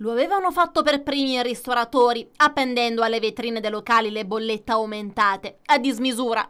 Lo avevano fatto per primi i ristoratori, appendendo alle vetrine dei locali le bollette aumentate, a dismisura.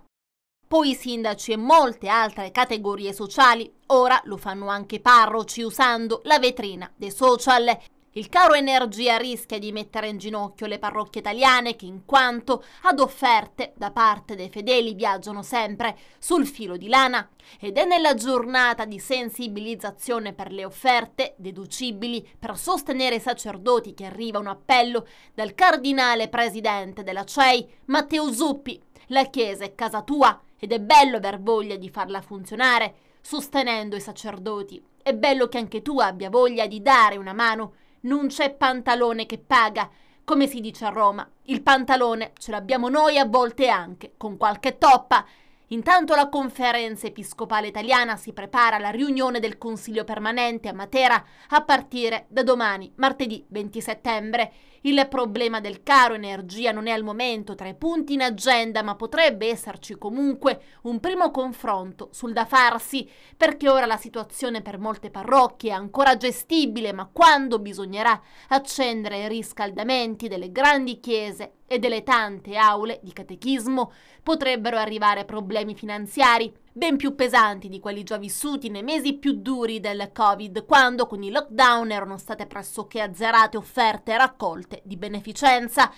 Poi i sindaci e molte altre categorie sociali ora lo fanno anche i parroci usando la vetrina dei social il caro energia rischia di mettere in ginocchio le parrocchie italiane che in quanto ad offerte da parte dei fedeli viaggiano sempre sul filo di lana ed è nella giornata di sensibilizzazione per le offerte deducibili per sostenere i sacerdoti che arriva un appello dal cardinale presidente della CEI Matteo Zuppi. La Chiesa è casa tua ed è bello aver voglia di farla funzionare sostenendo i sacerdoti. È bello che anche tu abbia voglia di dare una mano non c'è pantalone che paga. Come si dice a Roma, il pantalone ce l'abbiamo noi a volte anche, con qualche toppa. Intanto la conferenza episcopale italiana si prepara alla riunione del Consiglio permanente a Matera a partire da domani, martedì 20 settembre. Il problema del caro energia non è al momento tra i punti in agenda, ma potrebbe esserci comunque un primo confronto sul da farsi, perché ora la situazione per molte parrocchie è ancora gestibile, ma quando bisognerà accendere i riscaldamenti delle grandi chiese e delle tante aule di catechismo potrebbero arrivare problemi finanziari ben più pesanti di quelli già vissuti nei mesi più duri del Covid, quando con i lockdown erano state pressoché azzerate offerte e raccolte di beneficenza.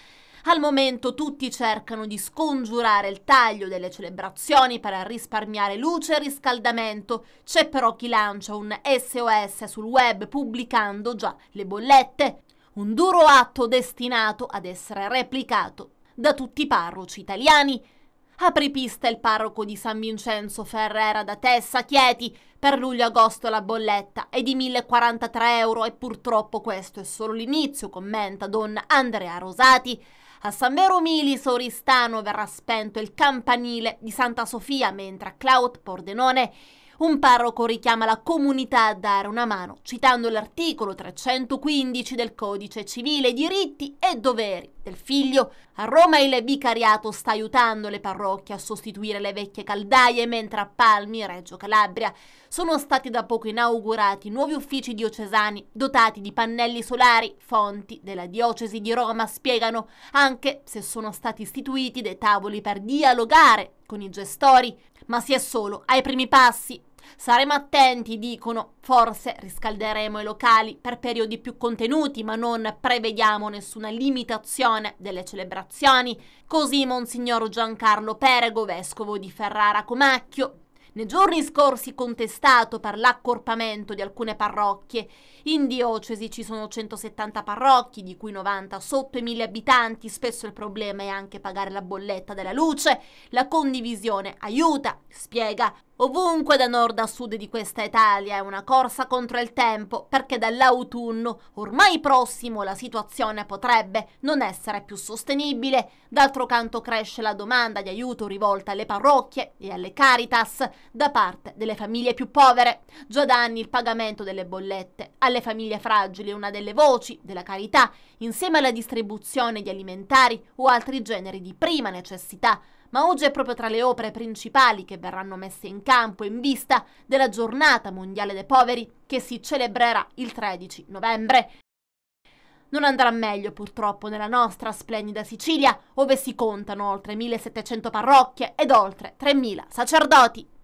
Al momento tutti cercano di scongiurare il taglio delle celebrazioni per risparmiare luce e riscaldamento. C'è però chi lancia un SOS sul web pubblicando già le bollette un duro atto destinato ad essere replicato da tutti i parroci italiani. Apri pista il parroco di San Vincenzo Ferrera da Tessa Chieti, per luglio-agosto la bolletta è di 1043 euro e purtroppo questo è solo l'inizio, commenta Don Andrea Rosati. A San Vero Mili Oristano verrà spento il campanile di Santa Sofia, mentre a Claude Pordenone un parroco richiama la comunità a dare una mano, citando l'articolo 315 del Codice Civile, diritti e doveri del figlio. A Roma il vicariato sta aiutando le parrocchie a sostituire le vecchie caldaie, mentre a Palmi, Reggio Calabria, sono stati da poco inaugurati nuovi uffici diocesani dotati di pannelli solari, fonti della diocesi di Roma, spiegano, anche se sono stati istituiti dei tavoli per dialogare con i gestori, ma si è solo ai primi passi Saremo attenti, dicono, forse riscalderemo i locali per periodi più contenuti, ma non prevediamo nessuna limitazione delle celebrazioni. Così Monsignor Giancarlo Perego, vescovo di Ferrara Comacchio, nei giorni scorsi contestato per l'accorpamento di alcune parrocchie. In diocesi ci sono 170 parrocchie, di cui 90 sotto i 1000 abitanti. Spesso il problema è anche pagare la bolletta della luce. La condivisione aiuta, spiega Ovunque da nord a sud di questa Italia è una corsa contro il tempo, perché dall'autunno, ormai prossimo, la situazione potrebbe non essere più sostenibile. D'altro canto cresce la domanda di aiuto rivolta alle parrocchie e alle caritas da parte delle famiglie più povere. Già da anni il pagamento delle bollette alle famiglie fragili è una delle voci della carità, insieme alla distribuzione di alimentari o altri generi di prima necessità. Ma oggi è proprio tra le opere principali che verranno messe in campo campo in vista della giornata mondiale dei poveri che si celebrerà il 13 novembre. Non andrà meglio purtroppo nella nostra splendida Sicilia, dove si contano oltre 1700 parrocchie ed oltre 3000 sacerdoti.